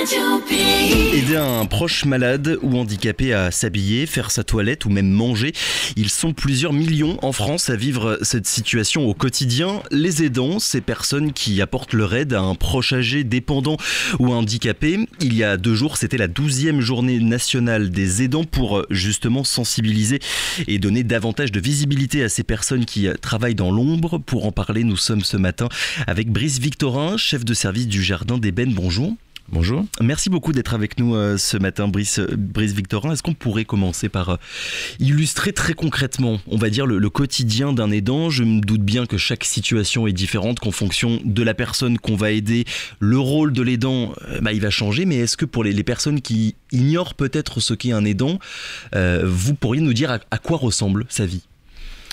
Aider eh un proche malade ou handicapé à s'habiller, faire sa toilette ou même manger, ils sont plusieurs millions en France à vivre cette situation au quotidien. Les aidants, ces personnes qui apportent leur aide à un proche âgé, dépendant ou handicapé. Il y a deux jours, c'était la douzième journée nationale des aidants pour euh, justement sensibiliser et donner davantage de visibilité à ces personnes qui euh, travaillent dans l'ombre. Pour en parler, nous sommes ce matin avec Brice Victorin, chef de service du Jardin d'Ébène. Bonjour. Bonjour. Merci beaucoup d'être avec nous euh, ce matin, euh, Brice, Victorin. Est-ce qu'on pourrait commencer par euh, illustrer très concrètement, on va dire, le, quotidien d'un aidant Je me doute bien que chaque situation est différente, qu'en fonction de la personne qu'on va aider, le rôle de l'aidant, bah, il va changer. Mais est-ce que pour les, personnes qui ignorent peut-être ce qu'est un aidant, vous pourriez nous dire à quoi ressemble sa vie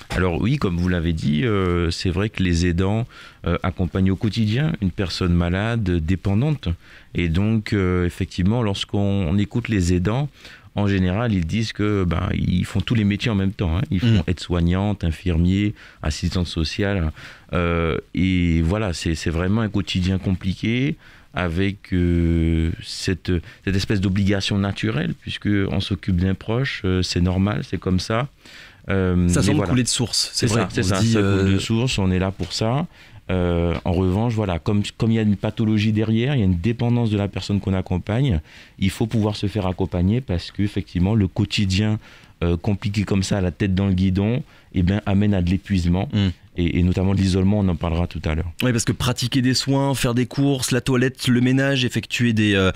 alors oui, comme vous l'avez dit, euh, c'est vrai que les aidants euh, accompagnent au quotidien une personne malade, dépendante. Et donc, euh, effectivement, lorsqu'on écoute les aidants, en général, ils disent que ben, ils font tous les métiers en même temps. Hein. Ils font être mm. aide-soignante, infirmier, assistante sociale. et voilà, c'est vraiment un quotidien compliqué avec cette, espèce d'obligation naturelle, puisque on s'occupe d'un proche, c'est normal, c'est comme ça. Euh, ça semble couler de source. C'est ça, ça. coule euh, de source, on est là pour ça. Euh, en revanche, voilà, comme il y a une pathologie derrière, il y a une dépendance de la personne qu'on accompagne, il faut pouvoir se faire accompagner parce qu'effectivement, le quotidien compliqué comme ça, la tête dans le guidon, eh bien, amène à de l'épuisement. Mm et, et notamment l'isolement, on en parlera tout à l'heure. Oui, parce que pratiquer des soins, faire des courses, la toilette, le ménage, effectuer des, euh,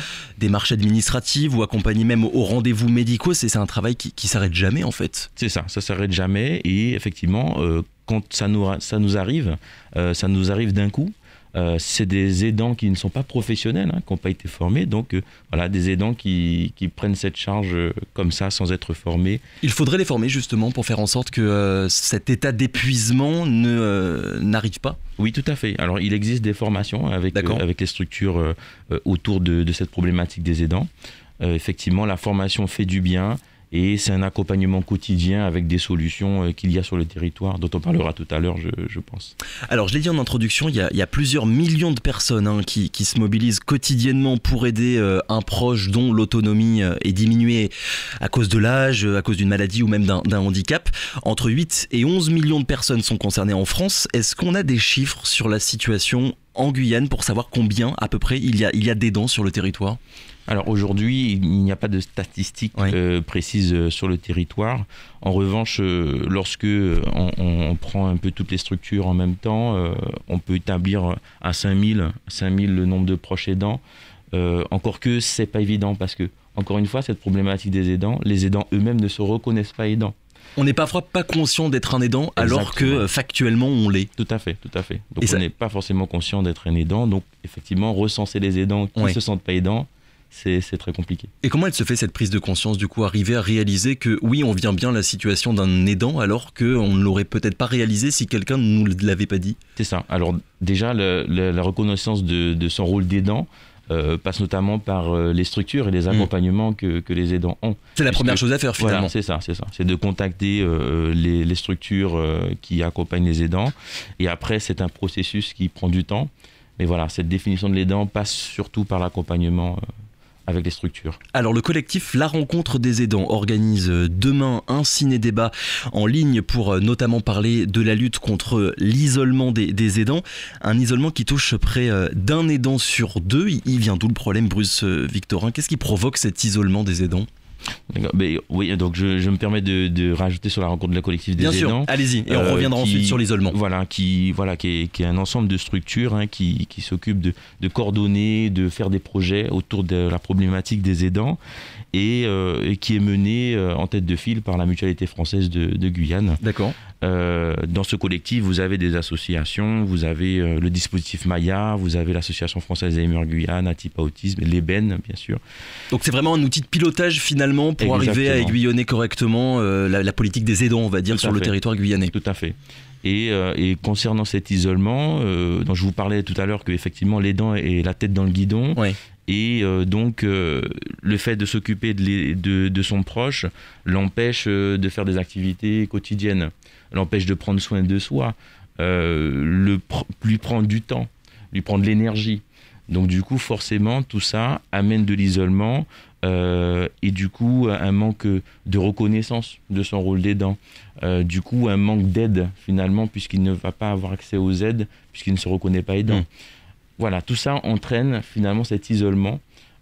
marches administratives ou accompagner même aux rendez-vous médicaux, c'est un travail qui, ne s'arrête jamais en fait. C'est ça, ça s'arrête jamais et effectivement, euh, quand ça nous, arrive, euh, ça nous arrive d'un coup. Euh, c'est des aidants qui ne sont pas professionnels, hein, qui n'ont pas été formés. Donc, euh, voilà, des aidants qui, prennent cette charge euh, comme ça, sans être formés. Il faudrait les former justement pour faire en sorte que cet état d'épuisement n'arrive pas Oui, tout à fait. Alors, il existe des formations avec, les structures autour de, cette problématique des aidants. effectivement, la formation fait du bien. Et c'est un accompagnement quotidien avec des solutions euh, qu'il y a sur le territoire, dont on parlera tout à l'heure, je, pense. Alors, je l'ai dit en introduction, il y a, plusieurs millions de personnes hein, qui, se mobilisent quotidiennement pour aider euh, un proche dont l'autonomie euh, est diminuée à cause de l'âge, à cause d'une maladie ou même d'un handicap. Entre 8 et 11 millions de personnes sont concernées en France. Est-ce qu'on a des chiffres sur la situation en Guyane pour savoir combien à peu près il il y a d'aidants sur le territoire alors aujourd'hui, il n'y a pas de statistiques euh, précises euh, sur le territoire. En revanche, euh, lorsque on, prend un peu toutes les structures en même temps, on peut établir à 5000, 5000 le nombre de proches aidants. encore que c'est pas évident parce que, encore une fois, cette problématique des aidants, les aidants eux-mêmes ne se reconnaissent pas aidants. On n'est parfois pas conscient d'être un aidant alors que factuellement on l'est. Tout à fait, tout à fait. Donc on n'est pas forcément conscient d'être un aidant. Donc effectivement, recenser les aidants qui ne se sentent pas aidants, c'est très compliqué. Et comment elle se fait cette prise de conscience du coup, arriver à réaliser que oui, on vient bien la situation d'un aidant alors qu'on ne l'aurait peut-être pas réalisé si quelqu'un ne nous l'avait pas dit C'est ça. Alors déjà, la reconnaissance de, son rôle d'aidant, euh, passe notamment par euh, les structures et les hmm. accompagnements que, les aidants ont. C'est la première chose à faire finalement. c'est ça, c'est ça. C'est de contacter euh, les, les, structures qui accompagnent les aidants. Et après, c'est un processus qui prend du temps. Mais voilà, cette définition de l'aidant passe surtout par l'accompagnement avec les structures. Alors le collectif La Rencontre des aidants organise demain un ciné-débat en ligne pour euh, notamment parler de la lutte contre l'isolement des, des, aidants, un isolement qui touche près euh, d'un aidant sur deux. Il vient d'où le problème, Bruce euh, Victorin Qu'est-ce qui provoque cet isolement des aidants oui, donc je, me permets de, rajouter sur la rencontre de la collective des Bien aidants. allez-y, et on euh, reviendra ensuite sur l'isolement. Voilà, qui, voilà qui est, un ensemble de structures hein, qui, qui s'occupent de coordonner, de faire des projets autour de la problématique des aidants. Euh, et, qui est menée euh, en tête de file par la mutualité française de, Guyane. D'accord. Euh, dans ce collectif, vous avez des associations, vous avez le dispositif Maya, vous avez l'association française aimer Guyane, Atipa Autisme, l'EBEN bien sûr. Donc c'est vraiment un outil de pilotage finalement pour arriver à aiguillonner correctement la, politique des aidants, on va dire, sur le territoire guyanais. Tout à fait. Et, concernant cet isolement, dont je vous parlais tout à l'heure, que effectivement l'aidant est la tête dans le guidon, Oui et euh, donc, euh, le fait de s'occuper de, son proche l'empêche euh, de faire des activités quotidiennes, l'empêche de prendre soin de soi, le lui prend du temps, lui prendre de l'énergie. Donc du coup, forcément, tout ça amène de l'isolement et du coup un manque de reconnaissance de son rôle d'aidant. du coup, un manque d'aide finalement puisqu'il ne va pas avoir accès aux aides puisqu'il ne se reconnaît pas aidant. Mmh. Voilà, tout ça entraîne finalement cet isolement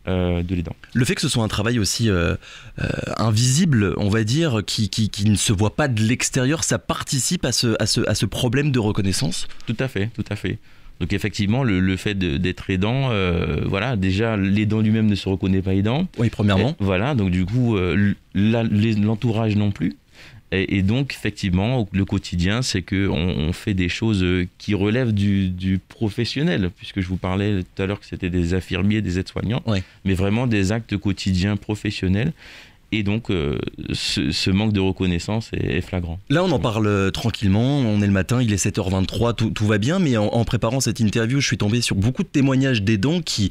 euh, de l'aidant. Le fait que ce soit un travail aussi euh, euh, invisible, on va dire, qui, qui, ne se voit pas de l'extérieur, ça participe à ce, à, ce, problème de reconnaissance Tout à fait, tout à fait. Donc effectivement, le, fait d'être aidant, voilà, déjà l'aidant lui-même ne se reconnaît pas aidant. Oui, premièrement. voilà, donc du coup, l'entourage non plus. Et, donc, effectivement, le quotidien, c'est qu'on on fait des choses euh, qui relèvent du, professionnel, puisque je vous parlais tout à l'heure que c'était des infirmiers, des aides-soignants, mais vraiment des actes quotidiens professionnels. Et donc, euh, ce, manque de reconnaissance est, flagrant. Là, on en parle euh, tranquillement. On est le matin, il est 7h23, tout, tout va bien. Mais en, préparant cette interview, je suis tombé sur beaucoup de témoignages d'aidants qui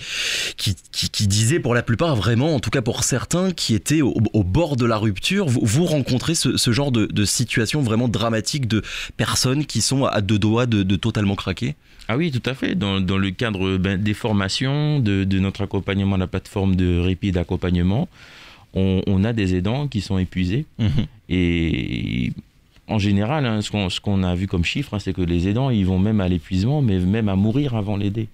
qui, qui, disaient, pour la plupart, vraiment, en tout cas pour certains, qui étaient au, bord de la rupture. Vous, rencontrez ce, genre de, situation vraiment dramatique de personnes qui sont à deux doigts de, totalement craquer Ah oui, tout à fait. Dans, le cadre ben, des formations, de, notre accompagnement la plateforme de répit d'accompagnement, on, a des aidants qui sont épuisés. Mhm. Et en général, hein, ce qu'on a vu comme chiffre, hein, c'est que les aidants, ils vont même à l'épuisement, mais même à mourir avant l'aider.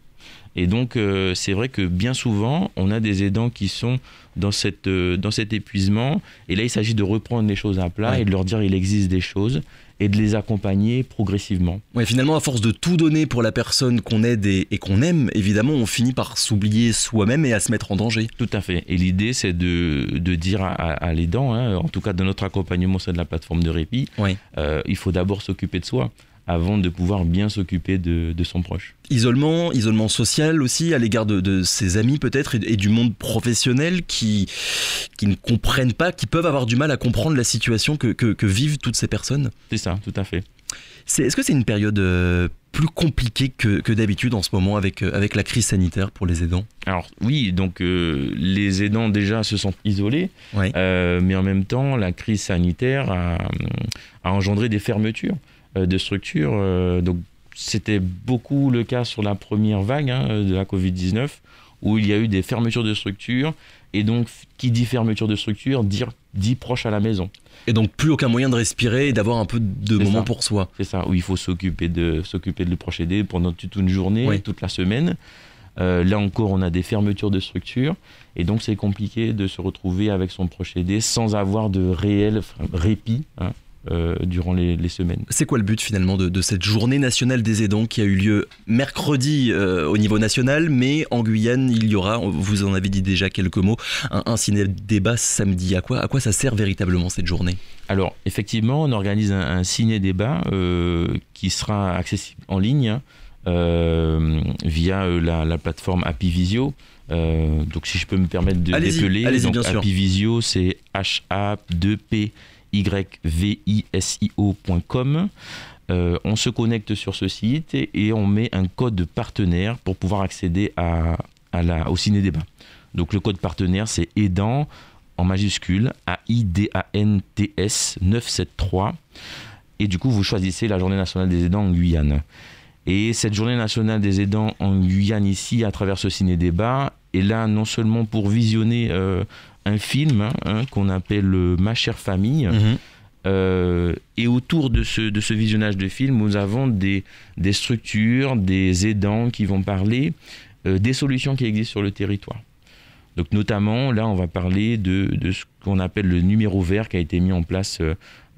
Et donc, euh, c'est vrai que bien souvent, on a des aidants qui sont dans, cette, euh, dans cet épuisement. Et là, il s'agit de reprendre les choses à plat et de leur dire il existe des choses et de les accompagner progressivement. finalement, à force de tout donner pour la personne qu'on aide et, qu'on aime, évidemment, on finit par s'oublier soi-même et à se mettre en danger. Tout à fait. Et l'idée, c'est de, dire à, l'aidant, hein, en tout cas dans notre accompagnement sur de la plateforme de répit, euh, il faut d'abord s'occuper de soi avant de pouvoir bien s'occuper de, son proche. Isolement, isolement social aussi à l'égard de, ses amis peut-être et, du monde professionnel qui, qui ne comprennent pas, qui peuvent avoir du mal à comprendre la situation que, vivent toutes ces personnes. C'est ça, tout à fait. Est-ce que c'est une période euh, plus compliquée que, d'habitude en ce moment avec, euh, avec la crise sanitaire pour les aidants Alors oui, donc euh, les aidants déjà se sont isolés, mais en même temps la crise sanitaire a engendré des fermetures. Euh, de structures. Euh, donc, c'était beaucoup le cas sur la première vague hein, euh, de la Covid-19, où il y a eu des fermetures de structures. Et donc, qui dit fermeture de structure, dit proche à la maison. Et donc, plus aucun moyen de respirer et d'avoir un peu de moment pour soi. C'est ça, où il faut s'occuper de, s'occuper de le proche aidé pendant toute une journée, et toute la semaine. là encore, on a des fermetures de structures. Et donc, c'est compliqué de se retrouver avec son proche aidé sans avoir de réel répit. Hein, euh, durant les, semaines. C'est quoi le but finalement de, cette journée nationale des aidants qui a eu lieu mercredi euh, au niveau national, mais en Guyane, il y aura, vous en avez dit déjà quelques mots, un, ciné-débat samedi. À quoi, à quoi ça sert véritablement cette journée Alors, effectivement, on organise un, ciné-débat euh, qui sera accessible en ligne hein, via la, plateforme Happy Visio. donc, si je peux me permettre de dépeler, Happy Visio, c'est H-A-2-P yvisio.com. Euh, on se connecte sur ce site et, on met un code partenaire pour pouvoir accéder à, la, au ciné-débat. Donc le code partenaire, c'est aidant en majuscule a i d a n t s 973 et du coup vous choisissez la journée nationale des aidants en Guyane. Et cette journée nationale des aidants en Guyane ici à travers ce ciné débat est là non seulement pour visionner euh, un film hein, hein, qu'on appelle Ma chère famille. Mhm. Euh, et autour de ce, de ce visionnage de film, nous avons des, des structures, des aidants qui vont parler euh, des solutions qui existent sur le territoire. Donc notamment, là, on va parler de, de ce qu'on appelle le numéro vert qui a été mis en place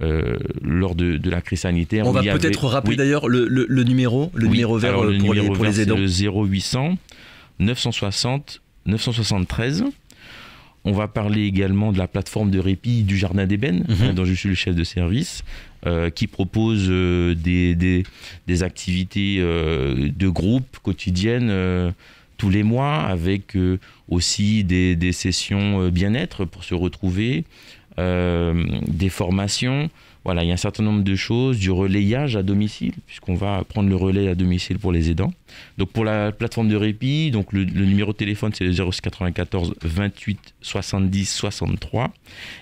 euh, lors de, de, la crise sanitaire. On va peut-être rappeler d'ailleurs le, le, numéro, le numéro vert le pour, les, pour vert, les aidants. Le 0800 960 973 on va parler également de la plateforme de répit du Jardin d'Ébène, mhm. hein, dont je suis le chef de service, euh, qui propose euh, des, activités euh, de groupe quotidiennes tous les mois, avec aussi des sessions bien-être pour se retrouver, des formations. Voilà, il y a un certain nombre de choses, du relayage à domicile, puisqu'on va prendre le relais à domicile pour les aidants. Donc pour la plateforme de répit, donc le, numéro de téléphone c'est le 094 28 70 63.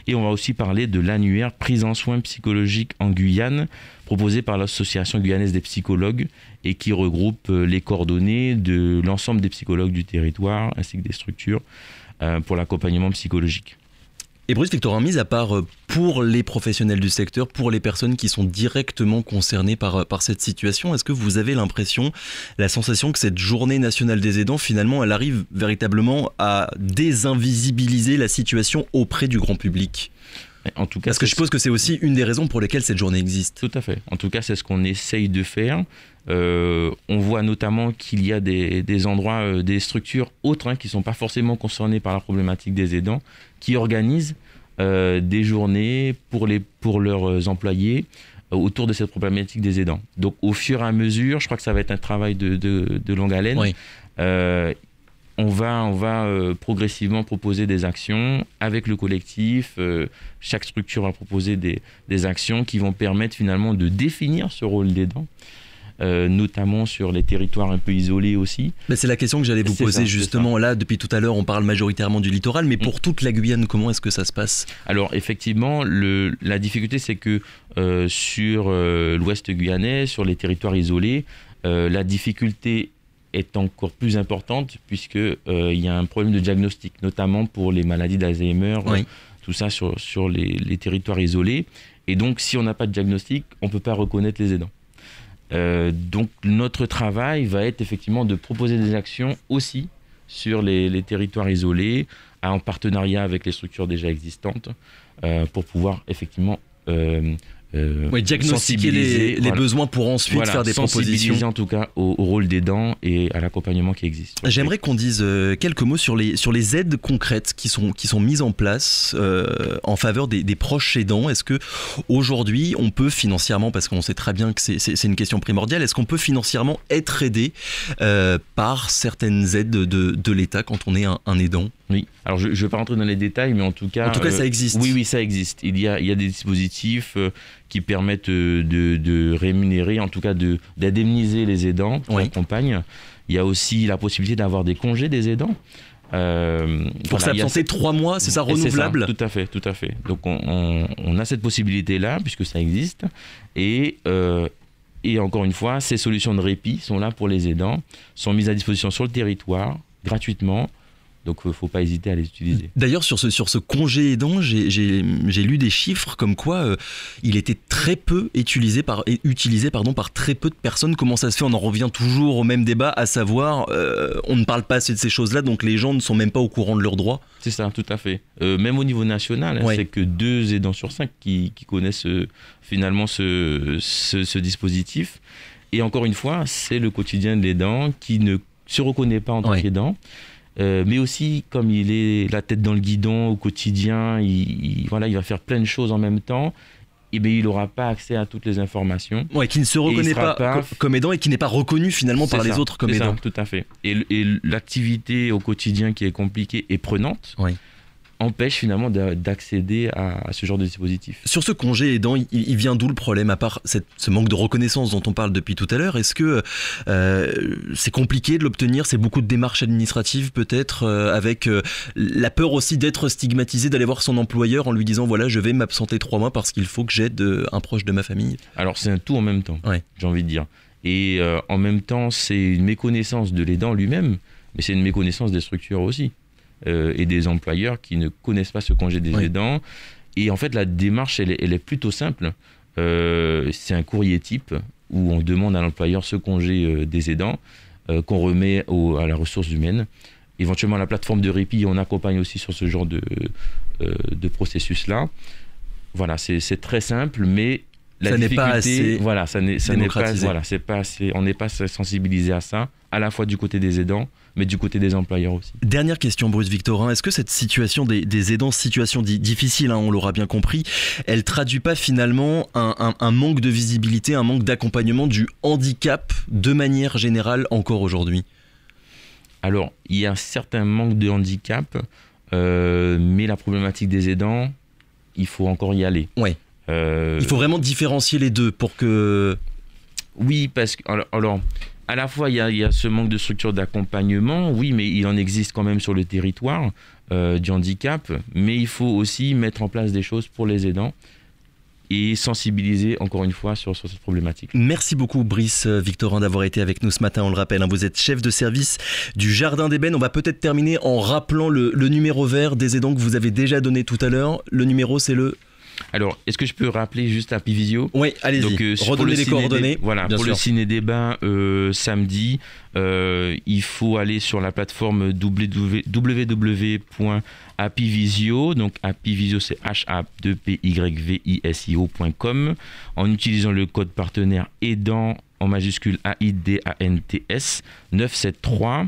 Et on va aussi parler de l'annuaire prise en soins psychologiques en Guyane, proposé par l'Association guyanaise des psychologues et qui regroupe euh, les coordonnées de l'ensemble des psychologues du territoire ainsi que des structures euh, pour l'accompagnement psychologique. Et Bruce Victorin, mise à part euh, pour les professionnels du secteur, pour les personnes qui sont directement concernées par, euh, par cette situation, est-ce que vous avez l'impression, la sensation que cette journée nationale des aidants, finalement, elle arrive véritablement à désinvisibiliser la situation auprès du grand public tout cas, Parce que je suppose que c'est aussi une des raisons pour lesquelles cette journée existe. Tout à fait. En tout cas, c'est ce qu'on essaye de faire. Euh, on voit notamment qu'il y a des, endroits, euh, des structures autres hein, qui ne sont pas forcément concernées par la problématique des aidants, qui organisent euh, des journées pour, les, pour leurs employés autour de cette problématique des aidants. Donc au fur et à mesure, je crois que ça va être un travail de, de longue haleine. Oui on va, euh, progressivement proposer des actions avec le collectif. Euh, chaque structure va proposer des, actions qui vont permettre finalement de définir ce rôle des dents, euh, notamment sur les territoires un peu isolés aussi. Bah, c'est la question que j'allais vous poser justement. Là, depuis tout à l'heure, on parle majoritairement du littoral, mais mm. pour toute la Guyane, comment est-ce que ça se passe Alors effectivement, la difficulté, c'est que sur l'ouest guyanais, sur les territoires isolés, la difficulté est encore plus importante puisqu'il euh, y a un problème de diagnostic, notamment pour les maladies d'Alzheimer, euh, tout ça sur, sur les, territoires isolés. Et donc, si on n'a pas de diagnostic, on ne peut pas reconnaître les aidants. Euh, donc, notre travail va être effectivement de proposer des actions aussi sur les, territoires isolés, en partenariat avec les structures déjà existantes, euh, pour pouvoir effectivement euh, diagnostiquer les, besoins pour ensuite faire des propositions. en tout cas au, rôle des dents et à l'accompagnement qui existe. J'aimerais qu'on dise euh, quelques mots sur les, sur les aides concrètes qui sont, qui sont mises en place euh, en faveur des, des proches aidants. Est-ce que aujourd'hui on peut financièrement, parce qu'on sait très bien que c'est une question primordiale, est-ce qu'on peut financièrement être aidé euh, par certaines aides de, l'État quand on est un aidant oui. Alors, je ne vais pas rentrer dans les détails, mais en tout cas. En tout cas, euh, ça existe. Oui, oui, ça existe. Il y a, il des dispositifs euh, qui permettent euh, de, rémunérer, en tout cas d'indemniser les aidants qui accompagnent. Il y a aussi la possibilité d'avoir des congés des aidants. pour ça s'absenter trois mois, c'est ça renouvelable Tout à fait, tout à fait. Donc on, a cette possibilité-là, puisque ça existe. Et, et encore une fois, ces solutions de répit sont là pour les aidants, sont mises à disposition sur le territoire gratuitement donc, il euh, ne faut pas hésiter à les utiliser. D'ailleurs, sur ce, sur ce congé aidant, j'ai lu des chiffres comme quoi euh, il était très peu utilisé, par, utilisé pardon, par très peu de personnes. Comment ça se fait On en revient toujours au même débat, à savoir, euh, on ne parle pas assez de ces choses-là, donc les gens ne sont même pas au courant de leurs droits. C'est ça, tout à fait. même au niveau national, hein, c'est que deux aidants sur cinq qui, connaissent finalement ce, ce, dispositif. Et encore une fois, c'est le quotidien de l'aidant qui ne se reconnaît pas en tant qu'aidant. Euh, mais aussi, comme il est la tête dans le guidon au quotidien, il, voilà, il va faire plein de choses en même temps. Et ben, il n'aura pas accès à toutes les informations. Ouais, qui ne se reconnaît pas, comme aidant et qui n'est pas reconnu finalement par les autres comme aidant. tout à fait. Et, et l'activité au quotidien qui est compliquée et prenante empêche finalement d'accéder à, ce genre de dispositif. Sur ce congé aidant, il, vient d'où le problème, à part ce manque de reconnaissance dont on parle depuis tout à l'heure Est-ce que euh, c'est compliqué de l'obtenir C'est beaucoup de démarches administratives peut-être, euh, avec euh, la peur aussi d'être stigmatisé, d'aller voir son employeur en lui disant voilà, je vais m'absenter trois mois parce qu'il faut que j'aide un proche de ma famille Alors c'est un tout en même temps, j'ai envie de dire. Et en même temps, c'est une méconnaissance de l'aidant lui-même, mais c'est une méconnaissance des structures aussi. Euh, et des employeurs qui ne connaissent pas ce congé des aidants. Et en fait, la démarche, elle, est plutôt simple. Euh, c'est un courrier type où on demande à l'employeur ce congé euh, des aidants qu'on remet à la ressource humaine. Éventuellement, la plateforme de répit, on accompagne aussi sur ce genre de, de processus-là. Voilà, c'est très simple, mais la ça n'est pas assez voilà ça n'est pas pas assez, on n'est pas sensibilisé à ça à la fois du côté des aidants mais du côté des employeurs aussi. Dernière question, Bruce Victorin. Est-ce que cette situation des, aidants, situation difficile, hein, on l'aura bien compris, elle traduit pas finalement un, manque de visibilité, un manque d'accompagnement du handicap de manière générale encore aujourd'hui Alors, il y a un certain manque de handicap, euh, mais la problématique des aidants, il faut encore y aller. Ouais. Euh, il faut vraiment différencier les deux pour que. Oui, parce que. alors à la fois, il y, a, ce manque de structure d'accompagnement, oui, mais il en existe quand même sur le territoire euh, du handicap, mais il faut aussi mettre en place des choses pour les aidants et sensibiliser encore une fois sur, sur, cette problématique. Merci beaucoup Brice euh, Victorin d'avoir été avec nous ce matin. On le rappelle, hein, vous êtes chef de service du Jardin d'Ébène. On va peut-être terminer en rappelant le numéro vert des aidants que vous avez déjà donné tout à l'heure. Le numéro c'est le alors, est-ce que je peux rappeler juste à Pivisio Oui, allez-y. Donc, euh, les coordonnées. Voilà, pour le ciné-débat euh, samedi, euh, il faut aller sur la plateforme www.apivisio, donc apivisio c'est h-a-p-y-v-i-s-i-o.com, en utilisant le code partenaire aidant en majuscule a i d a n t 973.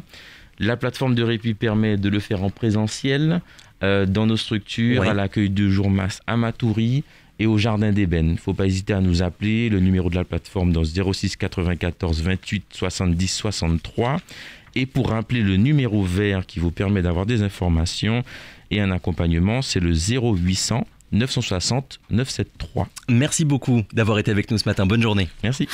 La plateforme de répit permet de le faire en présentiel euh, dans nos structures, à l'accueil de jour masse à Matoury et au Jardin d'Ébène. Il ne faut pas hésiter à nous appeler. Le numéro de la plateforme dans 06 94 28 70 63. Et pour rappeler le numéro vert qui vous permet d'avoir des informations et un accompagnement, c'est le 0800 960 973. Merci beaucoup d'avoir été avec nous ce matin. Bonne journée. Merci.